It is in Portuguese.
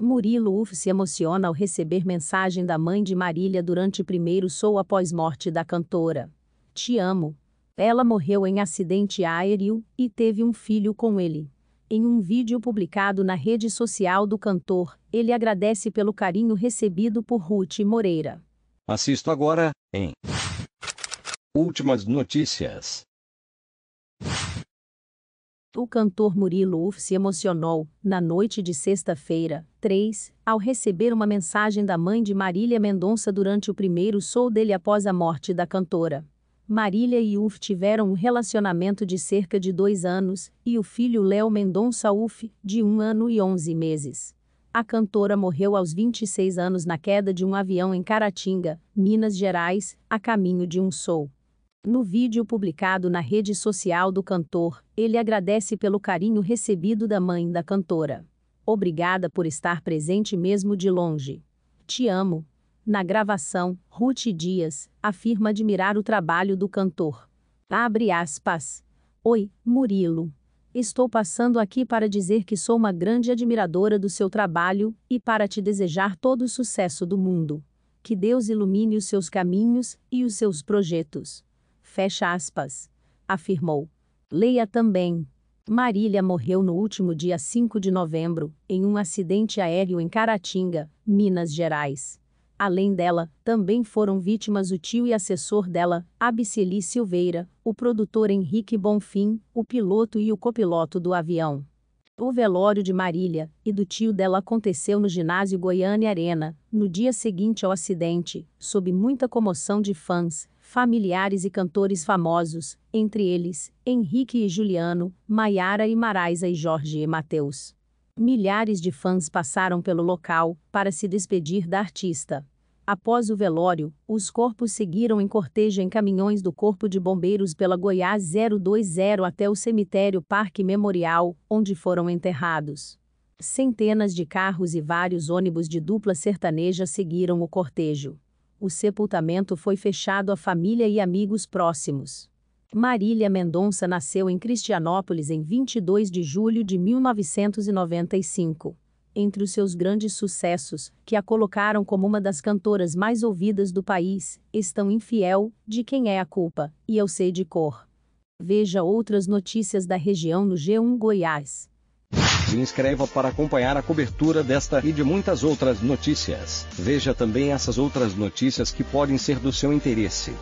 Murilo Uff se emociona ao receber mensagem da mãe de Marília durante o primeiro show após morte da cantora. Te amo. Ela morreu em acidente aéreo e teve um filho com ele. Em um vídeo publicado na rede social do cantor, ele agradece pelo carinho recebido por Ruth Moreira. Assisto agora, em Últimas notícias o cantor Murilo Uf se emocionou, na noite de sexta-feira, 3, ao receber uma mensagem da mãe de Marília Mendonça durante o primeiro show dele após a morte da cantora. Marília e Uf tiveram um relacionamento de cerca de dois anos, e o filho Léo Mendonça Uf, de um ano e onze meses. A cantora morreu aos 26 anos na queda de um avião em Caratinga, Minas Gerais, a caminho de um show. No vídeo publicado na rede social do cantor, ele agradece pelo carinho recebido da mãe da cantora. Obrigada por estar presente mesmo de longe. Te amo. Na gravação, Ruth Dias afirma admirar o trabalho do cantor. Abre aspas. Oi, Murilo. Estou passando aqui para dizer que sou uma grande admiradora do seu trabalho e para te desejar todo o sucesso do mundo. Que Deus ilumine os seus caminhos e os seus projetos. Fecha aspas. Afirmou. Leia também. Marília morreu no último dia 5 de novembro, em um acidente aéreo em Caratinga, Minas Gerais. Além dela, também foram vítimas o tio e assessor dela, Abiceli Silveira, o produtor Henrique Bonfim, o piloto e o copiloto do avião. O velório de Marília e do tio dela aconteceu no ginásio Goiânia Arena, no dia seguinte ao acidente, sob muita comoção de fãs, familiares e cantores famosos, entre eles, Henrique e Juliano, Maiara e Maraisa e Jorge e Mateus. Milhares de fãs passaram pelo local para se despedir da artista. Após o velório, os corpos seguiram em cortejo em caminhões do Corpo de Bombeiros pela Goiás 020 até o cemitério Parque Memorial, onde foram enterrados. Centenas de carros e vários ônibus de dupla sertaneja seguiram o cortejo. O sepultamento foi fechado a família e amigos próximos. Marília Mendonça nasceu em Cristianópolis em 22 de julho de 1995 entre os seus grandes sucessos, que a colocaram como uma das cantoras mais ouvidas do país, estão Infiel, De Quem é a Culpa e Eu Sei de Cor. Veja outras notícias da região no G1 Goiás. Se inscreva para acompanhar a cobertura desta e de muitas outras notícias. Veja também essas outras notícias que podem ser do seu interesse.